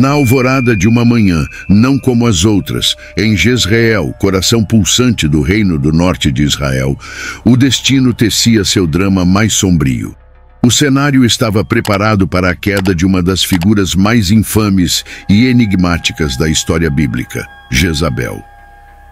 Na alvorada de uma manhã, não como as outras, em Jezreel, coração pulsante do reino do norte de Israel, o destino tecia seu drama mais sombrio. O cenário estava preparado para a queda de uma das figuras mais infames e enigmáticas da história bíblica, Jezabel.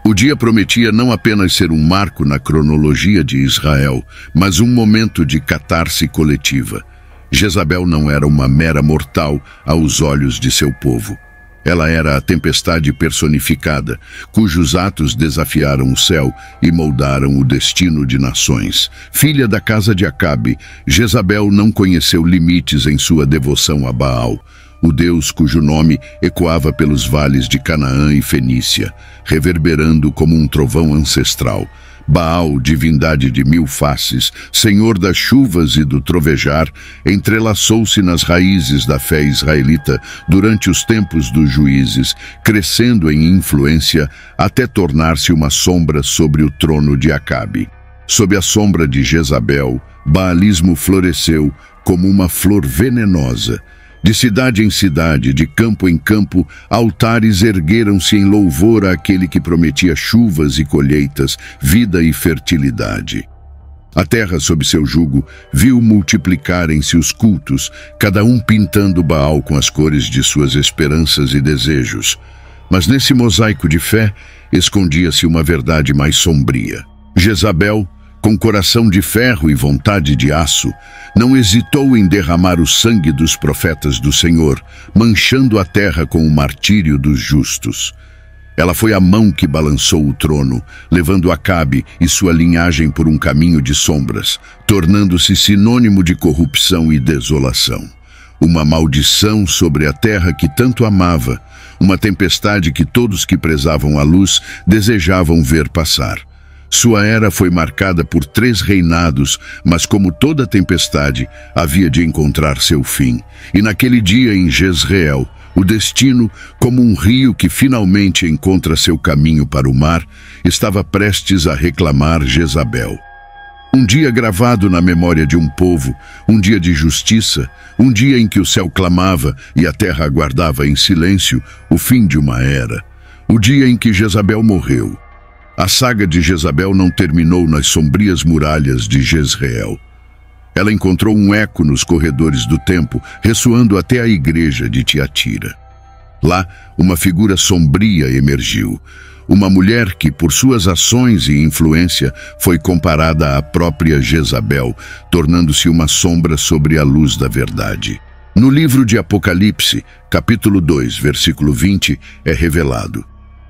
O dia prometia não apenas ser um marco na cronologia de Israel, mas um momento de catarse coletiva. Jezabel não era uma mera mortal aos olhos de seu povo. Ela era a tempestade personificada, cujos atos desafiaram o céu e moldaram o destino de nações. Filha da casa de Acabe, Jezabel não conheceu limites em sua devoção a Baal, o deus cujo nome ecoava pelos vales de Canaã e Fenícia, reverberando como um trovão ancestral. Baal, divindade de mil faces, senhor das chuvas e do trovejar, entrelaçou-se nas raízes da fé israelita durante os tempos dos juízes, crescendo em influência até tornar-se uma sombra sobre o trono de Acabe. Sob a sombra de Jezabel, Baalismo floresceu como uma flor venenosa, de cidade em cidade, de campo em campo, altares ergueram-se em louvor àquele que prometia chuvas e colheitas, vida e fertilidade. A terra sob seu jugo viu multiplicarem-se os cultos, cada um pintando Baal com as cores de suas esperanças e desejos. Mas nesse mosaico de fé escondia-se uma verdade mais sombria. Jezabel, com coração de ferro e vontade de aço, não hesitou em derramar o sangue dos profetas do Senhor, manchando a terra com o martírio dos justos. Ela foi a mão que balançou o trono, levando Acabe e sua linhagem por um caminho de sombras, tornando-se sinônimo de corrupção e desolação. Uma maldição sobre a terra que tanto amava, uma tempestade que todos que prezavam a luz desejavam ver passar. Sua era foi marcada por três reinados, mas como toda tempestade, havia de encontrar seu fim. E naquele dia em Jezreel, o destino, como um rio que finalmente encontra seu caminho para o mar, estava prestes a reclamar Jezabel. Um dia gravado na memória de um povo, um dia de justiça, um dia em que o céu clamava e a terra aguardava em silêncio o fim de uma era. O dia em que Jezabel morreu. A saga de Jezabel não terminou nas sombrias muralhas de Jezreel. Ela encontrou um eco nos corredores do tempo, ressoando até a igreja de Tiatira. Lá, uma figura sombria emergiu, uma mulher que, por suas ações e influência, foi comparada à própria Jezabel, tornando-se uma sombra sobre a luz da verdade. No livro de Apocalipse, capítulo 2, versículo 20, é revelado: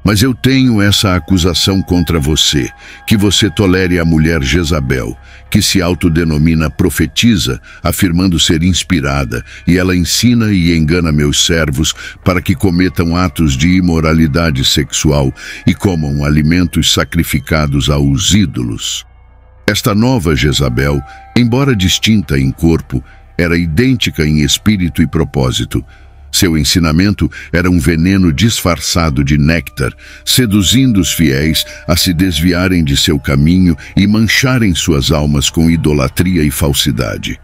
mas eu tenho essa acusação contra você, que você tolere a mulher Jezabel, que se autodenomina profetiza, afirmando ser inspirada, e ela ensina e engana meus servos para que cometam atos de imoralidade sexual e comam alimentos sacrificados aos ídolos. Esta nova Jezabel, embora distinta em corpo, era idêntica em espírito e propósito seu ensinamento era um veneno disfarçado de néctar, seduzindo os fiéis a se desviarem de seu caminho e mancharem suas almas com idolatria e falsidade.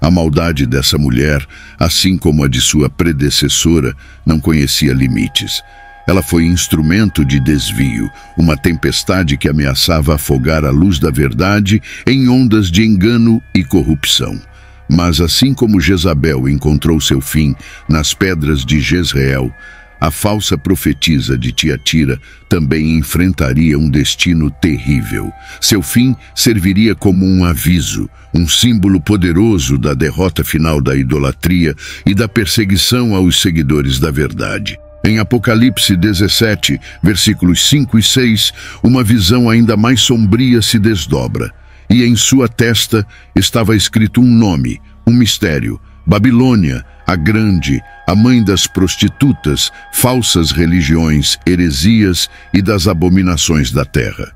A maldade dessa mulher, assim como a de sua predecessora, não conhecia limites. Ela foi instrumento de desvio, uma tempestade que ameaçava afogar a luz da verdade em ondas de engano e corrupção. Mas assim como Jezabel encontrou seu fim nas pedras de Jezreel, a falsa profetisa de Tiatira também enfrentaria um destino terrível. Seu fim serviria como um aviso, um símbolo poderoso da derrota final da idolatria e da perseguição aos seguidores da verdade. Em Apocalipse 17, versículos 5 e 6, uma visão ainda mais sombria se desdobra e em sua testa estava escrito um nome, um mistério: Babilônia, a Grande, a mãe das prostitutas, falsas religiões, heresias e das abominações da terra.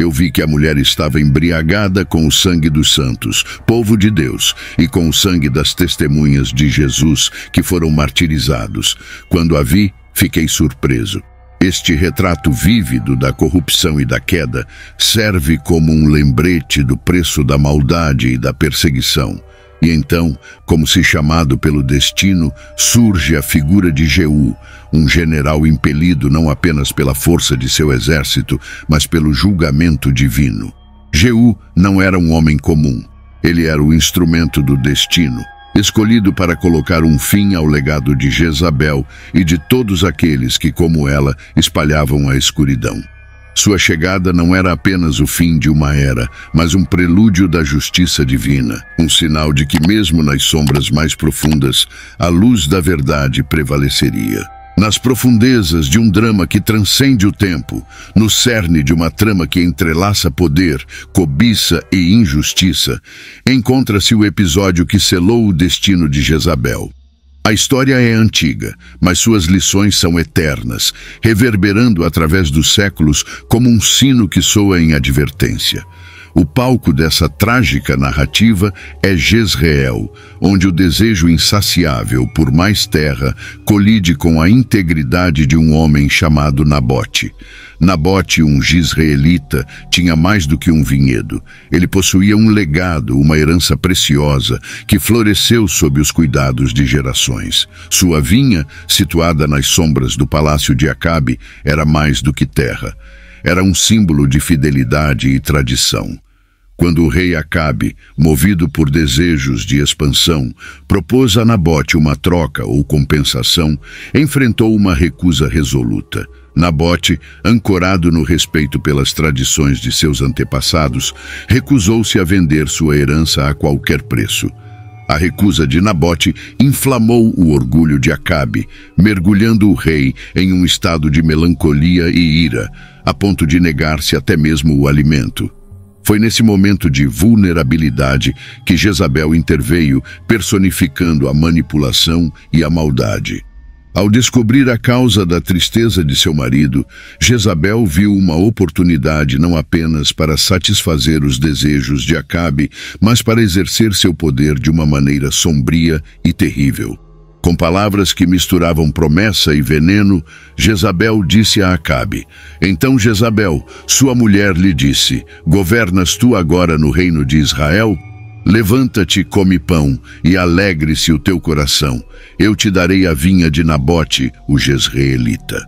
Eu vi que a mulher estava embriagada com o sangue dos santos, povo de Deus, e com o sangue das testemunhas de Jesus que foram martirizados. Quando a vi, fiquei surpreso. Este retrato vívido da corrupção e da queda serve como um lembrete do preço da maldade e da perseguição. E então, como se chamado pelo destino, surge a figura de Jeú, um general impelido não apenas pela força de seu exército, mas pelo julgamento divino. Jeú não era um homem comum, ele era o instrumento do destino, escolhido para colocar um fim ao legado de Jezabel e de todos aqueles que, como ela, espalhavam a escuridão. Sua chegada não era apenas o fim de uma era, mas um prelúdio da justiça divina, um sinal de que, mesmo nas sombras mais profundas, a luz da verdade prevaleceria. Nas profundezas de um drama que transcende o tempo, no cerne de uma trama que entrelaça poder, cobiça e injustiça, encontra-se o episódio que selou o destino de Jezabel. A história é antiga, mas suas lições são eternas, reverberando através dos séculos como um sino que soa em advertência. O palco dessa trágica narrativa é Jezreel, onde o desejo insaciável por mais terra colide com a integridade de um homem chamado Nabote. Nabote, um jezreelita, tinha mais do que um vinhedo. Ele possuía um legado, uma herança preciosa, que floresceu sob os cuidados de gerações. Sua vinha, situada nas sombras do palácio de Acabe, era mais do que terra era um símbolo de fidelidade e tradição. Quando o rei Acabe, movido por desejos de expansão, propôs a Nabote uma troca ou compensação, enfrentou uma recusa resoluta. Nabote, ancorado no respeito pelas tradições de seus antepassados, recusou-se a vender sua herança a qualquer preço. A recusa de Nabote inflamou o orgulho de Acabe, mergulhando o rei em um estado de melancolia e ira a ponto de negar-se até mesmo o alimento. Foi nesse momento de vulnerabilidade que Jezabel interveio, personificando a manipulação e a maldade. Ao descobrir a causa da tristeza de seu marido, Jezabel viu uma oportunidade não apenas para satisfazer os desejos de Acabe, mas para exercer seu poder de uma maneira sombria e terrível. Com palavras que misturavam promessa e veneno, Jezabel disse a Acabe: Então Jezabel, sua mulher, lhe disse: Governas tu agora no reino de Israel? Levanta-te, come pão, e alegre-se o teu coração. Eu te darei a vinha de Nabote, o jezreelita.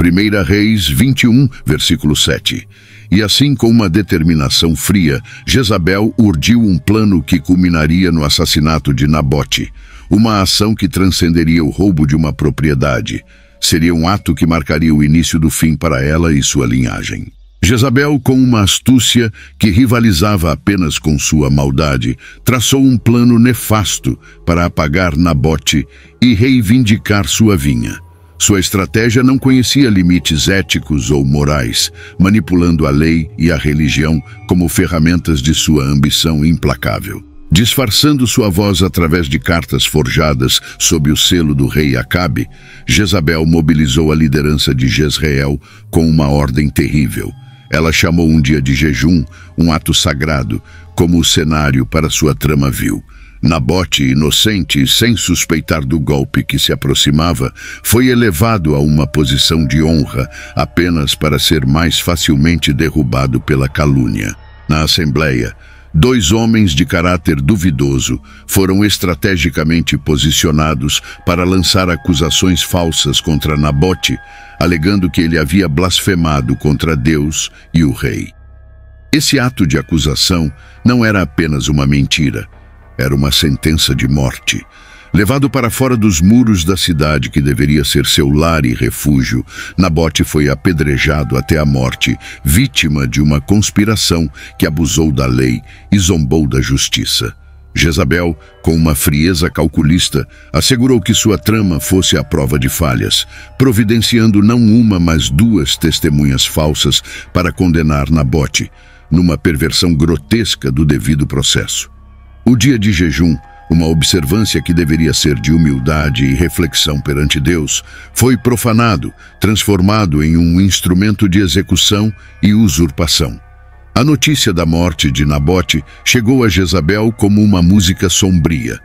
1 Reis 21, versículo 7. E assim, com uma determinação fria, Jezabel urdiu um plano que culminaria no assassinato de Nabote uma ação que transcenderia o roubo de uma propriedade. Seria um ato que marcaria o início do fim para ela e sua linhagem. Jezabel, com uma astúcia que rivalizava apenas com sua maldade, traçou um plano nefasto para apagar Nabote e reivindicar sua vinha. Sua estratégia não conhecia limites éticos ou morais, manipulando a lei e a religião como ferramentas de sua ambição implacável. Disfarçando sua voz através de cartas forjadas sob o selo do rei Acabe, Jezabel mobilizou a liderança de Jezreel com uma ordem terrível. Ela chamou um dia de jejum, um ato sagrado, como o cenário para sua trama vil. Nabote, inocente, sem suspeitar do golpe que se aproximava, foi elevado a uma posição de honra apenas para ser mais facilmente derrubado pela calúnia. Na Assembleia, Dois homens de caráter duvidoso foram estrategicamente posicionados para lançar acusações falsas contra Nabote, alegando que ele havia blasfemado contra Deus e o rei. Esse ato de acusação não era apenas uma mentira, era uma sentença de morte Levado para fora dos muros da cidade que deveria ser seu lar e refúgio, Nabote foi apedrejado até a morte, vítima de uma conspiração que abusou da lei e zombou da justiça. Jezabel, com uma frieza calculista, assegurou que sua trama fosse a prova de falhas, providenciando não uma, mas duas testemunhas falsas para condenar Nabote, numa perversão grotesca do devido processo. O dia de jejum, uma observância que deveria ser de humildade e reflexão perante Deus, foi profanado, transformado em um instrumento de execução e usurpação. A notícia da morte de Nabote chegou a Jezabel como uma música sombria.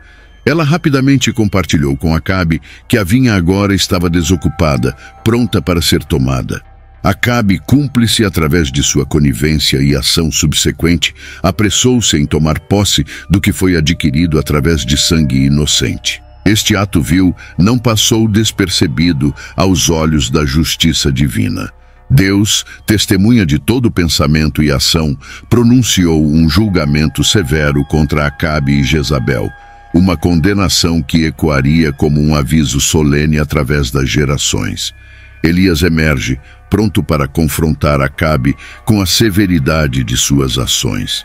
Ela rapidamente compartilhou com Acabe que a vinha agora estava desocupada, pronta para ser tomada. Acabe, cúmplice através de sua conivência e ação subsequente, apressou-se em tomar posse do que foi adquirido através de sangue inocente. Este ato vil não passou despercebido aos olhos da justiça divina. Deus, testemunha de todo pensamento e ação, pronunciou um julgamento severo contra Acabe e Jezabel, uma condenação que ecoaria como um aviso solene através das gerações. Elias emerge, pronto para confrontar Acabe com a severidade de suas ações.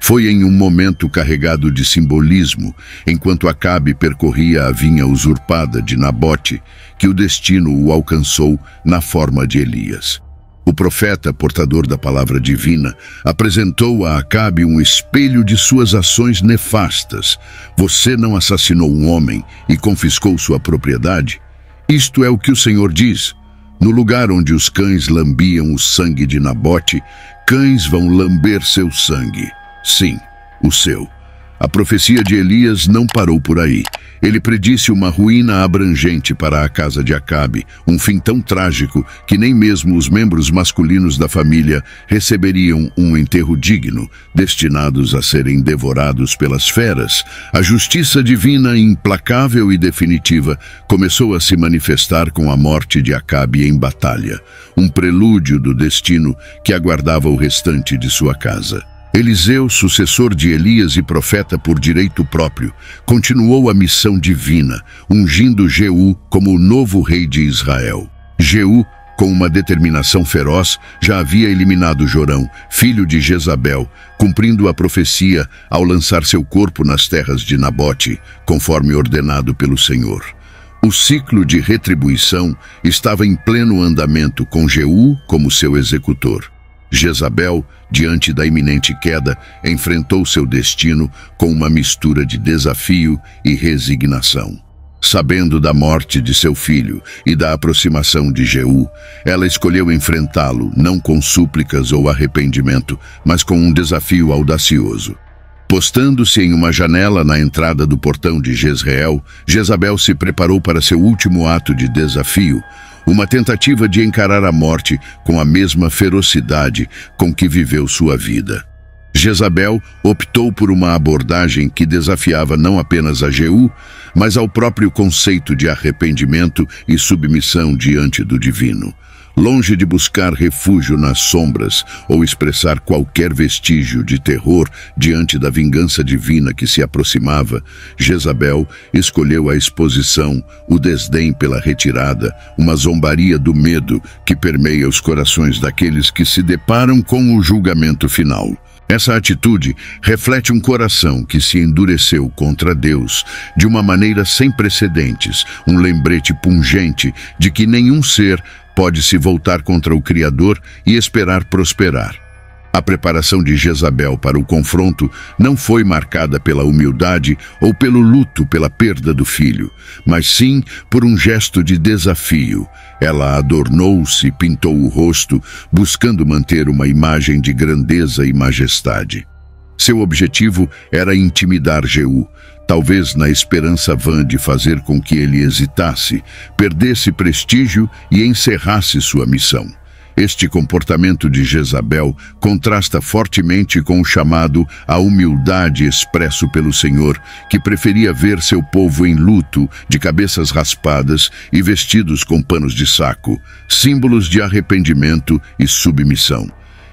Foi em um momento carregado de simbolismo, enquanto Acabe percorria a vinha usurpada de Nabote, que o destino o alcançou na forma de Elias. O profeta, portador da palavra divina, apresentou a Acabe um espelho de suas ações nefastas. Você não assassinou um homem e confiscou sua propriedade? Isto é o que o Senhor diz. No lugar onde os cães lambiam o sangue de Nabote, cães vão lamber seu sangue. Sim, o seu. A profecia de Elias não parou por aí. Ele predisse uma ruína abrangente para a casa de Acabe, um fim tão trágico que nem mesmo os membros masculinos da família receberiam um enterro digno, destinados a serem devorados pelas feras. A justiça divina, implacável e definitiva, começou a se manifestar com a morte de Acabe em batalha, um prelúdio do destino que aguardava o restante de sua casa. Eliseu, sucessor de Elias e profeta por direito próprio, continuou a missão divina, ungindo Jeú como o novo rei de Israel. Jeú, com uma determinação feroz, já havia eliminado Jorão, filho de Jezabel, cumprindo a profecia ao lançar seu corpo nas terras de Nabote, conforme ordenado pelo Senhor. O ciclo de retribuição estava em pleno andamento com Jeú como seu executor. Jezabel, diante da iminente queda, enfrentou seu destino com uma mistura de desafio e resignação. Sabendo da morte de seu filho e da aproximação de Jeú, ela escolheu enfrentá-lo não com súplicas ou arrependimento, mas com um desafio audacioso. Postando-se em uma janela na entrada do portão de Jezreel, Jezabel se preparou para seu último ato de desafio, uma tentativa de encarar a morte com a mesma ferocidade com que viveu sua vida. Jezabel optou por uma abordagem que desafiava não apenas a Jeú, mas ao próprio conceito de arrependimento e submissão diante do divino. Longe de buscar refúgio nas sombras ou expressar qualquer vestígio de terror diante da vingança divina que se aproximava, Jezabel escolheu a exposição, o desdém pela retirada, uma zombaria do medo que permeia os corações daqueles que se deparam com o julgamento final. Essa atitude reflete um coração que se endureceu contra Deus de uma maneira sem precedentes, um lembrete pungente de que nenhum ser pode se voltar contra o Criador e esperar prosperar. A preparação de Jezabel para o confronto não foi marcada pela humildade ou pelo luto pela perda do filho, mas sim por um gesto de desafio. Ela adornou-se e pintou o rosto, buscando manter uma imagem de grandeza e majestade. Seu objetivo era intimidar Jeú, talvez na esperança vã de fazer com que ele hesitasse, perdesse prestígio e encerrasse sua missão. Este comportamento de Jezabel contrasta fortemente com o chamado à humildade expresso pelo Senhor, que preferia ver seu povo em luto, de cabeças raspadas e vestidos com panos de saco, símbolos de arrependimento e submissão.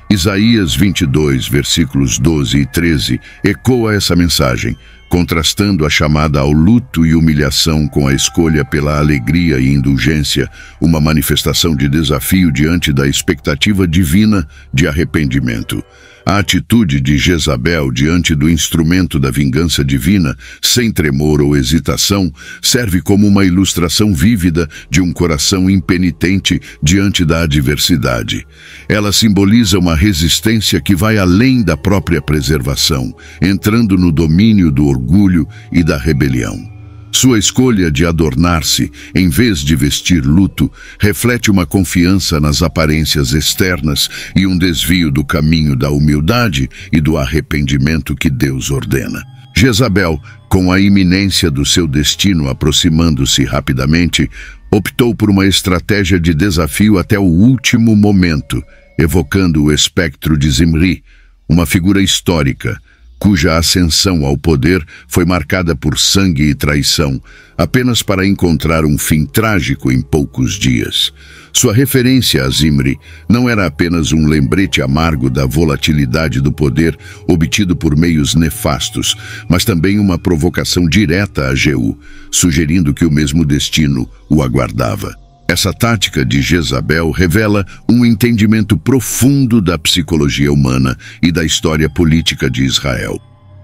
Isaías 22, versículos 12 e 13, ecoa essa mensagem contrastando a chamada ao luto e humilhação com a escolha pela alegria e indulgência, uma manifestação de desafio diante da expectativa divina de arrependimento. A atitude de Jezabel diante do instrumento da vingança divina, sem tremor ou hesitação, serve como uma ilustração vívida de um coração impenitente diante da adversidade. Ela simboliza uma resistência que vai além da própria preservação, entrando no domínio do orgulho e da rebelião. Sua escolha de adornar-se, em vez de vestir luto, reflete uma confiança nas aparências externas e um desvio do caminho da humildade e do arrependimento que Deus ordena. Jezabel, com a iminência do seu destino aproximando-se rapidamente, optou por uma estratégia de desafio até o último momento, evocando o espectro de Zimri, uma figura histórica cuja ascensão ao poder foi marcada por sangue e traição, apenas para encontrar um fim trágico em poucos dias. Sua referência a Zimri não era apenas um lembrete amargo da volatilidade do poder obtido por meios nefastos, mas também uma provocação direta a Geu, sugerindo que o mesmo destino o aguardava. Essa tática de Jezabel revela um entendimento profundo da psicologia humana e da história política de Israel.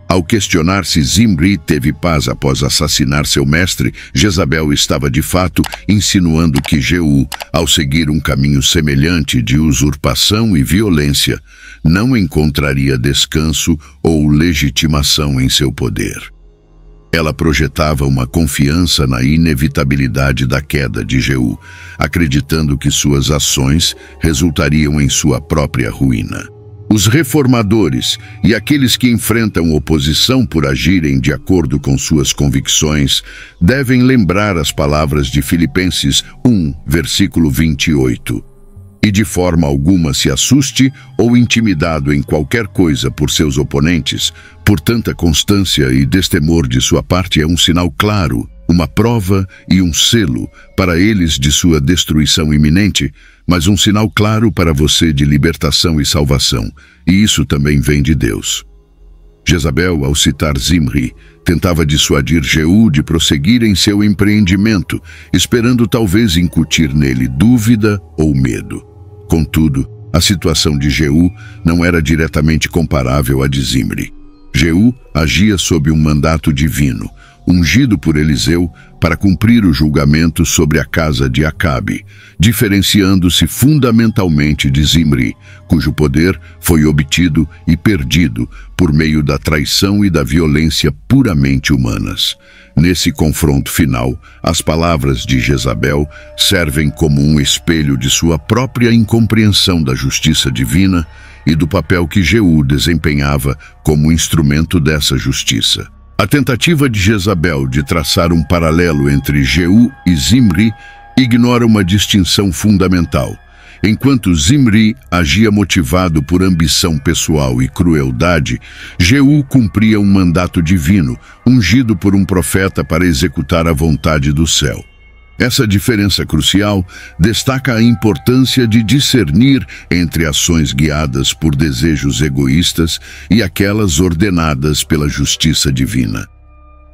Ao questionar se Zimri teve paz após assassinar seu mestre, Jezabel estava de fato insinuando que Jeú, ao seguir um caminho semelhante de usurpação e violência, não encontraria descanso ou legitimação em seu poder. Ela projetava uma confiança na inevitabilidade da queda de Jeú, acreditando que suas ações resultariam em sua própria ruína. Os reformadores e aqueles que enfrentam oposição por agirem de acordo com suas convicções devem lembrar as palavras de Filipenses 1, versículo 28 e de forma alguma se assuste ou intimidado em qualquer coisa por seus oponentes, por tanta constância e destemor de sua parte é um sinal claro, uma prova e um selo para eles de sua destruição iminente, mas um sinal claro para você de libertação e salvação, e isso também vem de Deus. Jezabel, ao citar Zimri, tentava dissuadir Jeú de prosseguir em seu empreendimento, esperando talvez incutir nele dúvida ou medo. Contudo, a situação de Jeú não era diretamente comparável à de Zimri. Jeú agia sob um mandato divino, ungido por Eliseu para cumprir o julgamento sobre a casa de Acabe, diferenciando-se fundamentalmente de Zimri, cujo poder foi obtido e perdido por meio da traição e da violência puramente humanas. Nesse confronto final, as palavras de Jezabel servem como um espelho de sua própria incompreensão da justiça divina e do papel que Jeú desempenhava como instrumento dessa justiça. A tentativa de Jezabel de traçar um paralelo entre Jeú e Zimri ignora uma distinção fundamental. Enquanto Zimri agia motivado por ambição pessoal e crueldade, Jeú cumpria um mandato divino, ungido por um profeta para executar a vontade do céu. Essa diferença crucial destaca a importância de discernir entre ações guiadas por desejos egoístas e aquelas ordenadas pela justiça divina.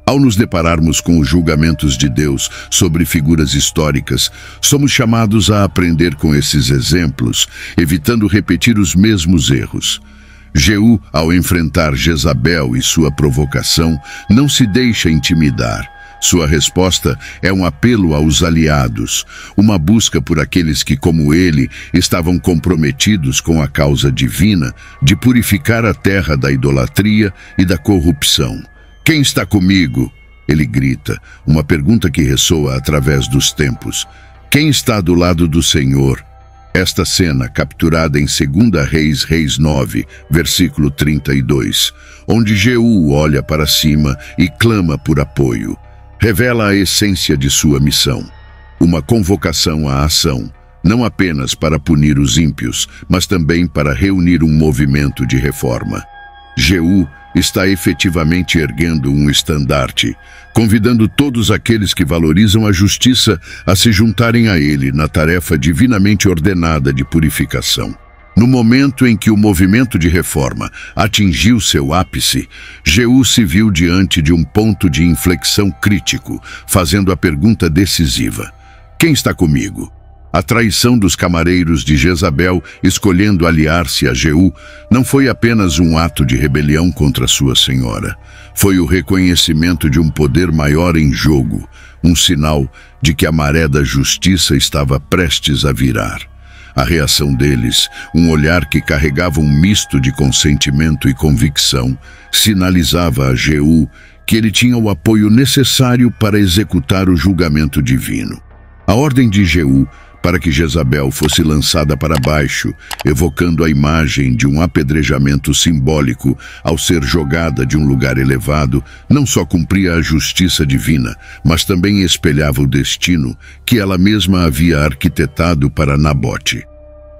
Ao nos depararmos com os julgamentos de Deus sobre figuras históricas, somos chamados a aprender com esses exemplos, evitando repetir os mesmos erros. Jeú, ao enfrentar Jezabel e sua provocação, não se deixa intimidar sua resposta é um apelo aos aliados, uma busca por aqueles que, como ele, estavam comprometidos com a causa divina de purificar a terra da idolatria e da corrupção. Quem está comigo? Ele grita, uma pergunta que ressoa através dos tempos. Quem está do lado do Senhor? Esta cena, capturada em 2 Reis, Reis 9, versículo 32, onde Jeú olha para cima e clama por apoio revela a essência de sua missão, uma convocação à ação, não apenas para punir os ímpios, mas também para reunir um movimento de reforma. Jeú está efetivamente erguendo um estandarte, convidando todos aqueles que valorizam a justiça a se juntarem a ele na tarefa divinamente ordenada de purificação. No momento em que o movimento de reforma atingiu seu ápice, Jeú se viu diante de um ponto de inflexão crítico, fazendo a pergunta decisiva: Quem está comigo? A traição dos camareiros de Jezabel escolhendo aliar-se a Jeú não foi apenas um ato de rebelião contra sua senhora. Foi o reconhecimento de um poder maior em jogo, um sinal de que a maré da justiça estava prestes a virar. A reação deles, um olhar que carregava um misto de consentimento e convicção, sinalizava a Jeú que ele tinha o apoio necessário para executar o julgamento divino. A ordem de Jeú para que Jezabel fosse lançada para baixo, evocando a imagem de um apedrejamento simbólico ao ser jogada de um lugar elevado, não só cumpria a justiça divina, mas também espelhava o destino que ela mesma havia arquitetado para Nabote.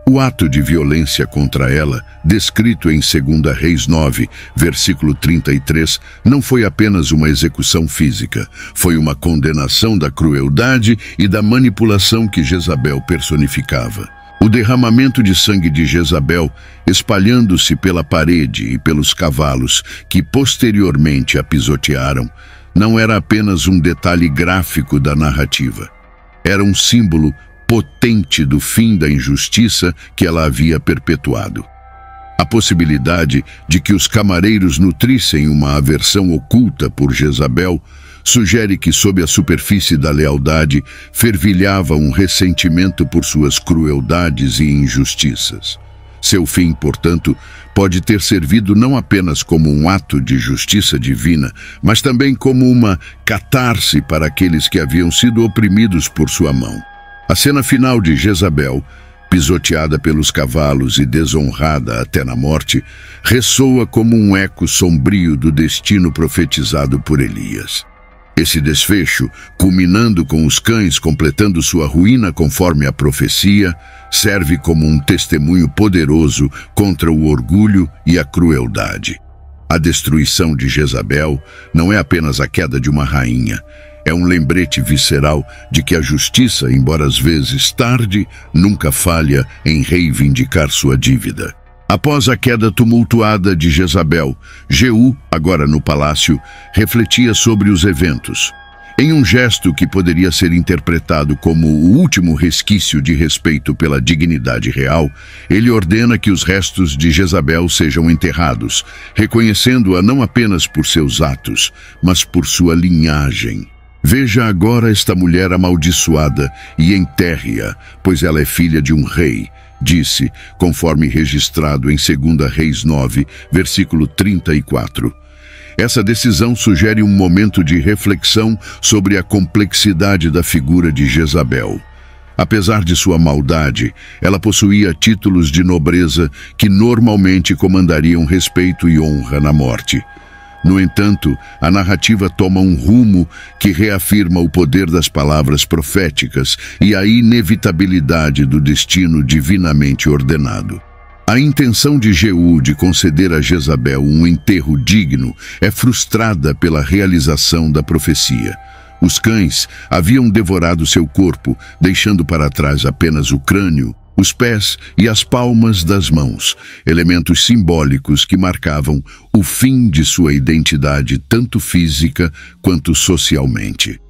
O ato de violência contra ela, descrito em 2 Reis 9, versículo 33, não foi apenas uma execução física, foi uma condenação da crueldade e da manipulação que Jezabel personificava. O derramamento de sangue de Jezabel, espalhando-se pela parede e pelos cavalos que posteriormente a pisotearam, não era apenas um detalhe gráfico da narrativa. Era um símbolo potente do fim da injustiça que ela havia perpetuado. A possibilidade de que os camareiros nutrissem uma aversão oculta por Jezabel sugere que, sob a superfície da lealdade, fervilhava um ressentimento por suas crueldades e injustiças. Seu fim, portanto, pode ter servido não apenas como um ato de justiça divina, mas também como uma catarse para aqueles que haviam sido oprimidos por sua mão. A cena final de Jezabel, pisoteada pelos cavalos e desonrada até na morte, ressoa como um eco sombrio do destino profetizado por Elias. Esse desfecho, culminando com os cães completando sua ruína conforme a profecia, serve como um testemunho poderoso contra o orgulho e a crueldade. A destruição de Jezabel não é apenas a queda de uma rainha, é um lembrete visceral de que a justiça, embora às vezes tarde, nunca falha em reivindicar sua dívida. Após a queda tumultuada de Jezabel, Jeú, agora no palácio, refletia sobre os eventos. Em um gesto que poderia ser interpretado como o último resquício de respeito pela dignidade real, ele ordena que os restos de Jezabel sejam enterrados, reconhecendo-a não apenas por seus atos, mas por sua linhagem. Veja agora esta mulher amaldiçoada e enterre-a, pois ela é filha de um rei, disse, conforme registrado em 2 Reis 9, versículo 34. Essa decisão sugere um momento de reflexão sobre a complexidade da figura de Jezabel. Apesar de sua maldade, ela possuía títulos de nobreza que normalmente comandariam respeito e honra na morte. No entanto, a narrativa toma um rumo que reafirma o poder das palavras proféticas e a inevitabilidade do destino divinamente ordenado. A intenção de Jeú de conceder a Jezabel um enterro digno é frustrada pela realização da profecia. Os cães haviam devorado seu corpo, deixando para trás apenas o crânio os pés e as palmas das mãos, elementos simbólicos que marcavam o fim de sua identidade tanto física quanto socialmente.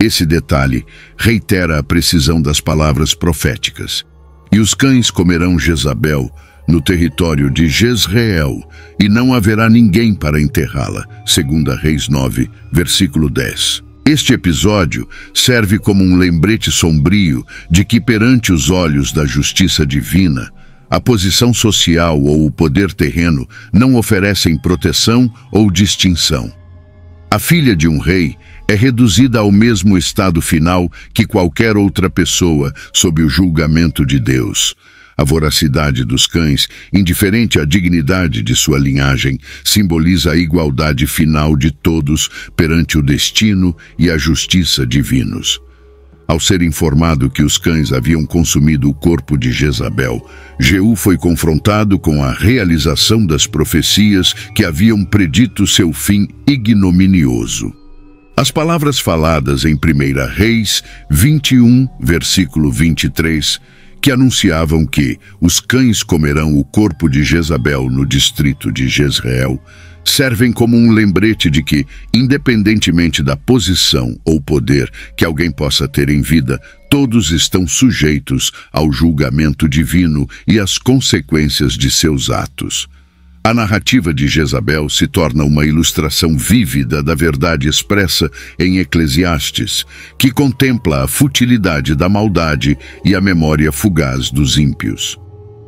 Esse detalhe reitera a precisão das palavras proféticas. E os cães comerão Jezabel no território de Jezreel, e não haverá ninguém para enterrá-la, segundo Reis 9, versículo 10. Este episódio serve como um lembrete sombrio de que, perante os olhos da justiça divina, a posição social ou o poder terreno não oferecem proteção ou distinção. A filha de um rei é reduzida ao mesmo estado final que qualquer outra pessoa sob o julgamento de Deus. A voracidade dos cães, indiferente à dignidade de sua linhagem, simboliza a igualdade final de todos perante o destino e a justiça divinos. Ao ser informado que os cães haviam consumido o corpo de Jezabel, Jeú foi confrontado com a realização das profecias que haviam predito seu fim ignominioso. As palavras faladas em 1 Reis 21, versículo 23, que anunciavam que os cães comerão o corpo de Jezabel no distrito de Jezreel, servem como um lembrete de que, independentemente da posição ou poder que alguém possa ter em vida, todos estão sujeitos ao julgamento divino e às consequências de seus atos. A narrativa de Jezabel se torna uma ilustração vívida da verdade expressa em Eclesiastes, que contempla a futilidade da maldade e a memória fugaz dos ímpios.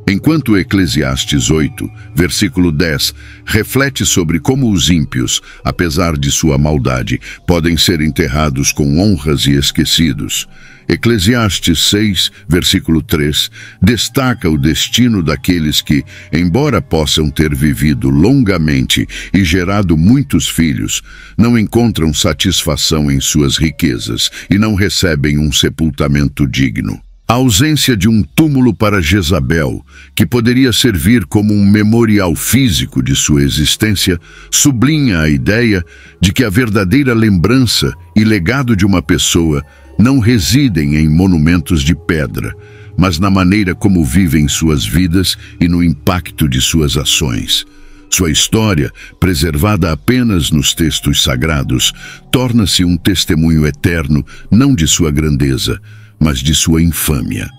Enquanto Eclesiastes 8, versículo 10, reflete sobre como os ímpios, apesar de sua maldade, podem ser enterrados com honras e esquecidos, Eclesiastes 6, versículo 3, destaca o destino daqueles que, embora possam ter vivido longamente e gerado muitos filhos, não encontram satisfação em suas riquezas e não recebem um sepultamento digno. A ausência de um túmulo para Jezabel, que poderia servir como um memorial físico de sua existência, sublinha a ideia de que a verdadeira lembrança e legado de uma pessoa não residem em monumentos de pedra, mas na maneira como vivem suas vidas e no impacto de suas ações. Sua história, preservada apenas nos textos sagrados, torna-se um testemunho eterno não de sua grandeza, mas de sua infâmia.